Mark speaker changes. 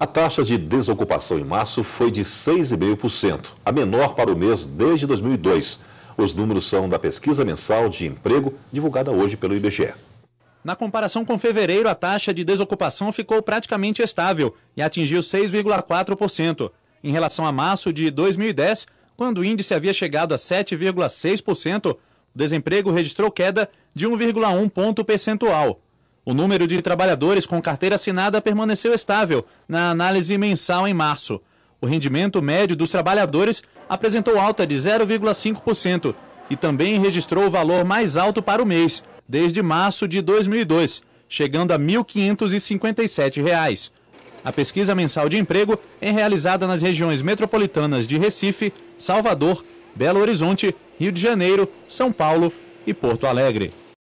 Speaker 1: A taxa de desocupação em março foi de 6,5%, a menor para o mês desde 2002. Os números são da pesquisa mensal de emprego divulgada hoje pelo IBGE.
Speaker 2: Na comparação com fevereiro, a taxa de desocupação ficou praticamente estável e atingiu 6,4%. Em relação a março de 2010, quando o índice havia chegado a 7,6%, o desemprego registrou queda de 1,1 ponto percentual. O número de trabalhadores com carteira assinada permaneceu estável na análise mensal em março. O rendimento médio dos trabalhadores apresentou alta de 0,5% e também registrou o valor mais alto para o mês, desde março de 2002, chegando a R$ 1.557. Reais. A pesquisa mensal de emprego é realizada nas regiões metropolitanas de Recife, Salvador, Belo Horizonte, Rio de Janeiro, São Paulo e Porto Alegre.